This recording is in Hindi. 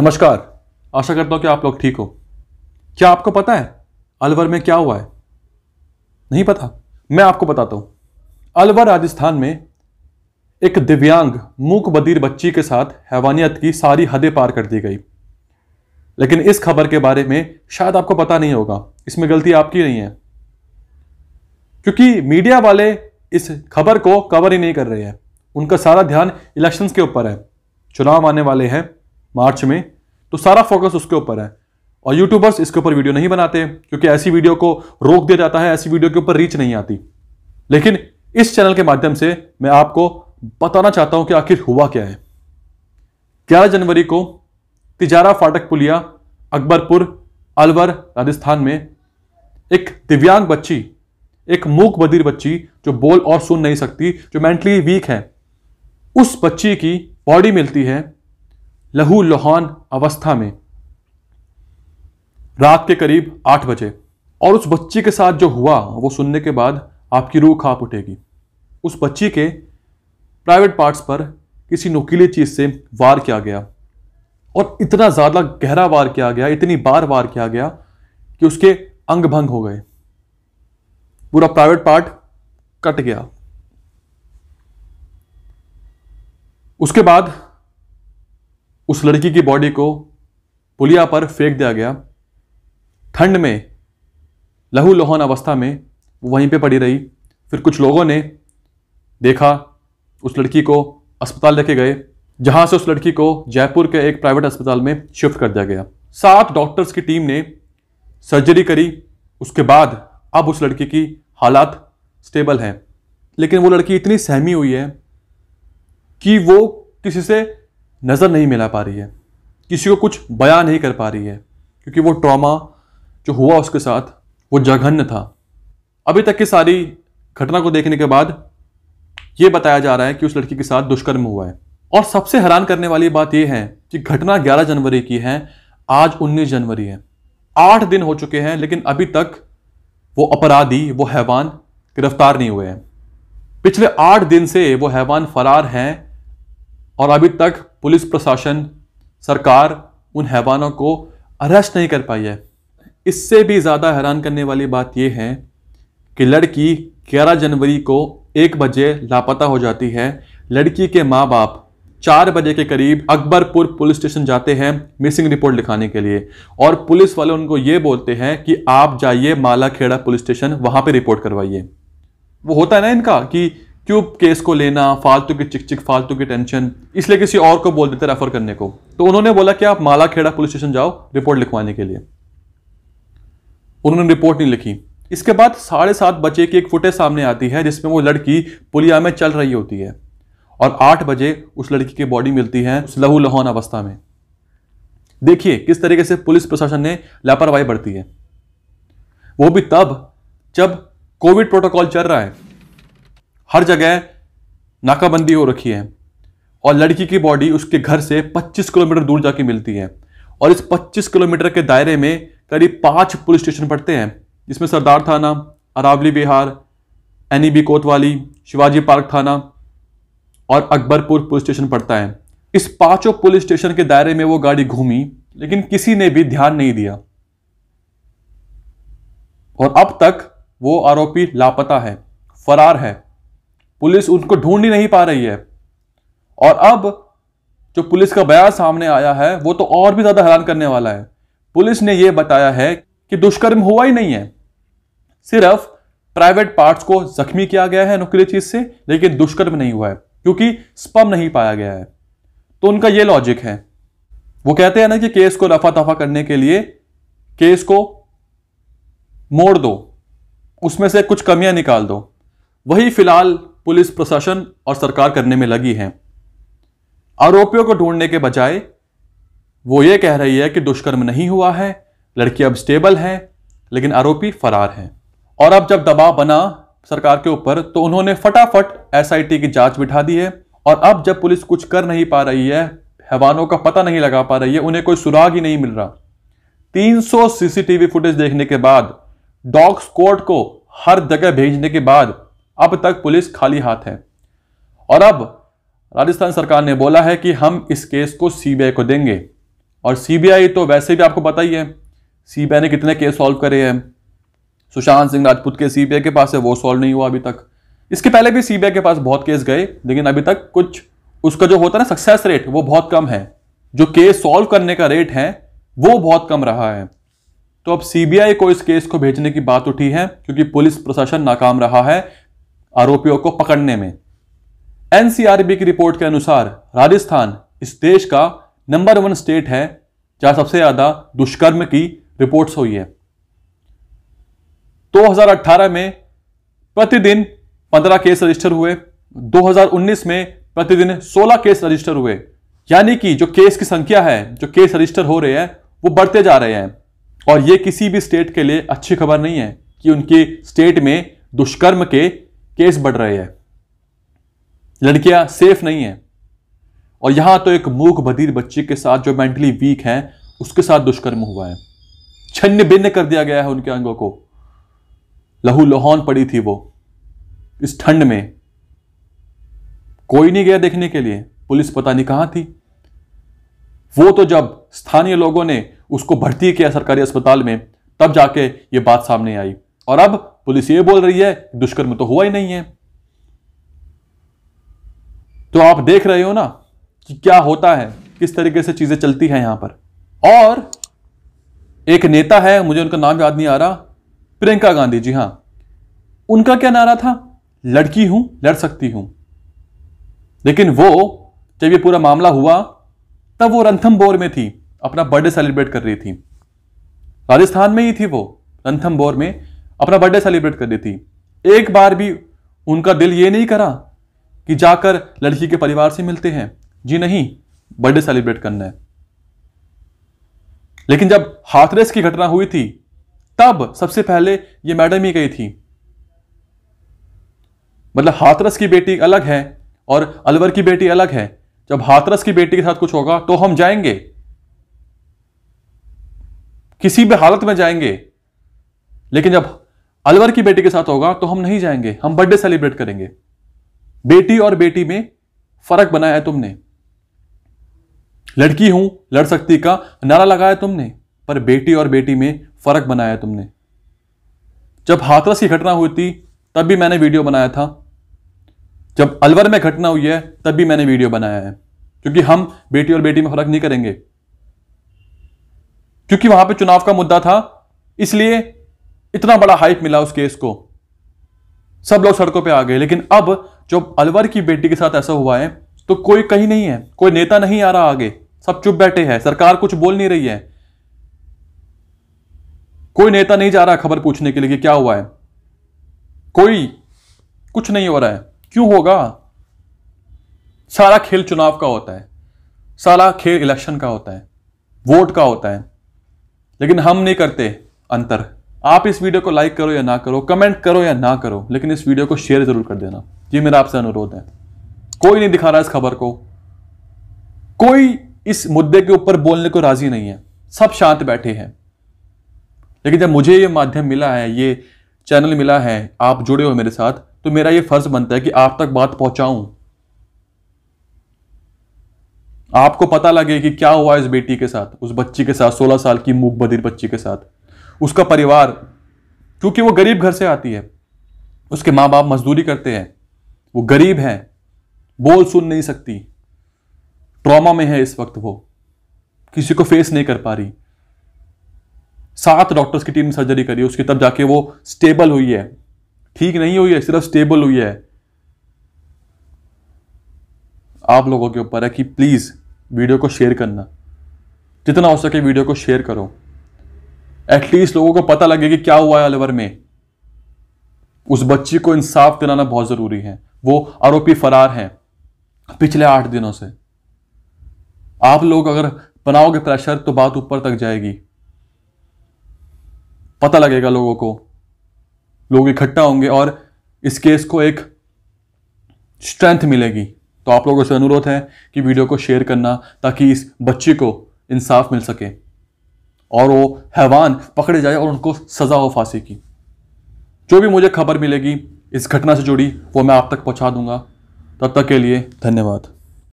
नमस्कार आशा करता हूँ कि आप लोग ठीक हो क्या आपको पता है अलवर में क्या हुआ है नहीं पता मैं आपको बताता हूँ अलवर राजस्थान में एक दिव्यांग मूक बदीर बच्ची के साथ हैवानियत की सारी हदें पार कर दी गई लेकिन इस खबर के बारे में शायद आपको पता नहीं होगा इसमें गलती आपकी नहीं है क्योंकि मीडिया वाले इस खबर को कवर ही नहीं कर रहे हैं उनका सारा ध्यान इलेक्शंस के ऊपर है चुनाव आने वाले हैं मार्च में तो सारा फोकस उसके ऊपर है और यूट्यूबर्स इसके ऊपर वीडियो नहीं बनाते क्योंकि ऐसी वीडियो को रोक दिया जाता है ऐसी वीडियो के ऊपर रीच नहीं आती लेकिन इस चैनल के माध्यम से मैं आपको बताना चाहता हूं कि आखिर हुआ क्या है 11 जनवरी को तिजारा फाटक पुलिया अकबरपुर अलवर राजस्थान में एक दिव्यांग बच्ची एक मूक बधिर बच्ची जो बोल और सुन नहीं सकती जो मेंटली वीक है उस बच्ची की बॉडी मिलती है लहू लुहान अवस्था में रात के करीब आठ बजे और उस बच्ची के साथ जो हुआ वो सुनने के बाद आपकी रूह खाप उठेगी उस बच्ची के प्राइवेट पार्ट्स पर किसी नोकीली चीज़ से वार किया गया और इतना ज़्यादा गहरा वार किया गया इतनी बार वार किया गया कि उसके अंग भंग हो गए पूरा प्राइवेट पार्ट कट गया उसके बाद उस लड़की की बॉडी को पुलिया पर फेंक दिया गया ठंड में लहू लोहन अवस्था में वो वहीं पे पड़ी रही फिर कुछ लोगों ने देखा उस लड़की को अस्पताल लेके गए जहां से उस लड़की को जयपुर के एक प्राइवेट अस्पताल में शिफ्ट कर दिया गया सात डॉक्टर्स की टीम ने सर्जरी करी उसके बाद अब उस लड़की की हालात स्टेबल हैं लेकिन वो लड़की इतनी सहमी हुई है कि वो किसी से नज़र नहीं मिला पा रही है किसी को कुछ बयां नहीं कर पा रही है क्योंकि वो ट्रॉमा जो हुआ उसके साथ वो जघन्य था अभी तक की सारी घटना को देखने के बाद ये बताया जा रहा है कि उस लड़की के साथ दुष्कर्म हुआ है और सबसे हैरान करने वाली बात यह है कि घटना 11 जनवरी की है आज 19 जनवरी है आठ दिन हो चुके हैं लेकिन अभी तक वो अपराधी वो हैवान गिरफ्तार नहीं हुए हैं पिछले आठ दिन से वो हैवान फरार हैं और अभी तक पुलिस प्रशासन सरकार उन हैवानों को अरेस्ट नहीं कर पाई है इससे भी ज़्यादा हैरान करने वाली बात यह है कि लड़की 11 जनवरी को एक बजे लापता हो जाती है लड़की के माँ बाप चार बजे के करीब अकबरपुर पुलिस स्टेशन जाते हैं मिसिंग रिपोर्ट लिखाने के लिए और पुलिस वाले उनको ये बोलते हैं कि आप जाइए मालाखेड़ा पुलिस स्टेशन वहाँ पे रिपोर्ट करवाइए वो होता है ना इनका कि क्यूब केस को लेना फालतू की चिक चिक फालतू की टेंशन इसलिए किसी और को बोल देते रेफर करने को तो उन्होंने बोला कि आप मालाखेड़ा पुलिस स्टेशन जाओ रिपोर्ट लिखवाने के लिए उन्होंने रिपोर्ट नहीं लिखी इसके बाद साढ़े सात बजे की एक फुटेज सामने आती है जिसमें वो लड़की पुलिया में चल रही होती है और आठ बजे उस लड़की की बॉडी मिलती है उस लहू लहौन अवस्था में देखिए किस तरीके से पुलिस प्रशासन ने लापरवाही बरती है वो भी तब जब कोविड प्रोटोकॉल चल रहा है हर जगह नाकाबंदी हो रखी है और लड़की की बॉडी उसके घर से 25 किलोमीटर दूर जाके मिलती है और इस 25 किलोमीटर के दायरे में करीब पांच पुलिस स्टेशन पड़ते हैं जिसमें सरदार थाना अरावली विहार एनी बी कोतवाली शिवाजी पार्क थाना और अकबरपुर पुलिस स्टेशन पड़ता है इस पांचों पुलिस स्टेशन के दायरे में वो गाड़ी घूमी लेकिन किसी ने भी ध्यान नहीं दिया और अब तक वो आरोपी लापता है फरार है पुलिस उनको ढूंढ ही नहीं पा रही है और अब जो पुलिस का बयान सामने आया है वो तो और भी ज़्यादा हैरान करने वाला है पुलिस ने यह बताया है कि दुष्कर्म हुआ ही नहीं है सिर्फ प्राइवेट पार्ट्स को जख्मी किया गया है नुकली चीज से लेकिन दुष्कर्म नहीं हुआ है क्योंकि स्पम नहीं पाया गया है तो उनका यह लॉजिक है वो कहते हैं ना कि केस को रफा दफा करने के लिए केस को मोड़ दो उसमें से कुछ कमियां निकाल दो वही फिलहाल पुलिस प्रशासन और सरकार करने में लगी है आरोपियों को ढूंढने के बजाय वो ये कह रही है कि दुष्कर्म नहीं हुआ है लड़की अब स्टेबल है लेकिन आरोपी फरार है और अब जब दबाव बना सरकार के ऊपर तो उन्होंने फटाफट एसआईटी की जांच बिठा दी है और अब जब पुलिस कुछ कर नहीं पा रही है हैवानों का पता नहीं लगा पा रही है उन्हें कोई सुराग ही नहीं मिल रहा 300 सीसीटीवी फुटेज देखने के बाद डॉग स्क्वाड को हर जगह भेजने के बाद अब तक पुलिस खाली हाथ है और अब राजस्थान सरकार ने बोला है कि हम इस केस को सीबीआई को देंगे और सीबीआई तो वैसे भी आपको पता ही है सीबीआई ने कितने केस सॉल्व करे हैं सुशांत सिंह राजपूत के सीबीआई के पास है वो सॉल्व नहीं हुआ अभी तक इसके पहले भी सीबीआई के पास बहुत केस गए लेकिन अभी तक कुछ उसका जो होता है ना सक्सेस रेट वो बहुत कम है जो केस सॉल्व करने का रेट है वो बहुत कम रहा है तो अब सीबीआई को इस केस को भेजने की बात उठी है क्योंकि पुलिस प्रशासन नाकाम रहा है आरोपियों को पकड़ने में एनसीआरबी की रिपोर्ट के अनुसार राजस्थान इस देश का नंबर वन स्टेट है जहां सबसे ज्यादा दुष्कर्म की रिपोर्ट्स हुई है 2018 में प्रतिदिन 15 केस रजिस्टर हुए 2019 में प्रतिदिन 16 केस रजिस्टर हुए यानी कि जो केस की संख्या है जो केस रजिस्टर हो रहे हैं वो बढ़ते जा रहे हैं और ये किसी भी स्टेट के लिए अच्छी खबर नहीं है कि उनके स्टेट में दुष्कर्म के केस बढ़ रहे हैं लड़कियां सेफ नहीं है और यहां तो एक मूक भदीर बच्ची के साथ जो मेंटली वीक है उसके साथ दुष्कर्म हुआ है छन्न भिन्न कर दिया गया है उनके अंगों को लहू लोहन पड़ी थी वो इस ठंड में कोई नहीं गया देखने के लिए पुलिस पता नहीं कहां थी वो तो जब स्थानीय लोगों ने उसको भर्ती किया सरकारी अस्पताल में तब जाके ये बात सामने आई और अब पुलिस ये बोल रही है दुष्कर्म तो हुआ ही नहीं है तो आप देख रहे हो ना कि क्या होता है किस तरीके से चीजें चलती हैं यहां पर और एक नेता है मुझे उनका नाम याद नहीं आ रहा प्रियंका गांधी जी हां उनका क्या नारा था लड़की हूं लड़ सकती हूं लेकिन वो जब ये पूरा मामला हुआ तब वो बोर में थी अपना बर्थडे सेलिब्रेट कर रही थी राजस्थान में ही थी वो बोर में अपना बर्थडे सेलिब्रेट कर रही थी एक बार भी उनका दिल ये नहीं करा कि जाकर लड़की के परिवार से मिलते हैं जी नहीं बर्थडे सेलिब्रेट करना है लेकिन जब हाथरेस की घटना हुई थी तब सबसे पहले ये मैडम ही गई थी मतलब हाथरस की बेटी अलग है और अलवर की बेटी अलग है जब हाथरस की बेटी के साथ कुछ होगा तो हम जाएंगे किसी भी हालत में जाएंगे लेकिन जब अलवर की बेटी के साथ होगा तो हम नहीं जाएंगे हम बर्थडे सेलिब्रेट करेंगे बेटी और बेटी में फर्क बनाया है तुमने लड़की हूं लड़ सकती का नारा लगाया तुमने पर बेटी और बेटी में फर्क बनाया तुमने जब हाथरस की घटना हुई थी तब भी मैंने वीडियो बनाया था जब अलवर में घटना हुई है तब भी मैंने वीडियो बनाया है क्योंकि हम बेटी और बेटी में फर्क नहीं करेंगे क्योंकि वहां पे चुनाव का मुद्दा था इसलिए इतना बड़ा हाइप मिला उस केस को सब लोग सड़कों पे आ गए लेकिन अब जो अलवर की बेटी के साथ ऐसा हुआ है तो कोई कहीं नहीं है कोई नेता नहीं आ रहा आगे सब चुप बैठे हैं सरकार कुछ बोल नहीं रही है कोई नेता नहीं जा रहा खबर पूछने के लिए कि क्या हुआ है कोई कुछ नहीं हो रहा है क्यों होगा सारा खेल चुनाव का होता है सारा खेल इलेक्शन का होता है वोट का होता है लेकिन हम नहीं करते अंतर आप इस वीडियो को लाइक करो या ना करो कमेंट करो या ना करो लेकिन इस वीडियो को शेयर जरूर कर देना ये मेरा आपसे अनुरोध है कोई नहीं दिखा रहा इस खबर को कोई इस मुद्दे के ऊपर बोलने को राजी नहीं है सब शांत बैठे हैं लेकिन जब मुझे ये माध्यम मिला है ये चैनल मिला है आप जुड़े हो मेरे साथ तो मेरा ये फर्ज बनता है कि आप तक बात पहुंचाऊं आपको पता लगे कि क्या हुआ इस बेटी के साथ उस बच्ची के साथ 16 साल की मूक बधिर बच्ची के साथ उसका परिवार क्योंकि वो गरीब घर से आती है उसके माँ बाप मजदूरी करते हैं वो गरीब हैं बोल सुन नहीं सकती ट्रॉमा में है इस वक्त वो किसी को फेस नहीं कर पा रही सात डॉक्टर्स की टीम सर्जरी करी उसकी तब जाके वो स्टेबल हुई है ठीक नहीं हुई है सिर्फ स्टेबल हुई है आप लोगों के ऊपर है कि प्लीज़ वीडियो को शेयर करना जितना हो सके वीडियो को शेयर करो एटलीस्ट लोगों को पता लगे कि क्या हुआ है अलवर में उस बच्ची को इंसाफ दिलाना बहुत जरूरी है वो आरोपी फरार हैं पिछले आठ दिनों से आप लोग अगर बनाओगे प्रेशर तो बात ऊपर तक जाएगी पता लगेगा लोगों को लोग इकट्ठा होंगे और इस केस को एक स्ट्रेंथ मिलेगी तो आप लोगों से अनुरोध है कि वीडियो को शेयर करना ताकि इस बच्ची को इंसाफ मिल सके और वो हैवान पकड़े जाए और उनको सज़ा हो फांसी की जो भी मुझे खबर मिलेगी इस घटना से जुड़ी वो मैं आप तक पहुंचा दूंगा तब तक के लिए धन्यवाद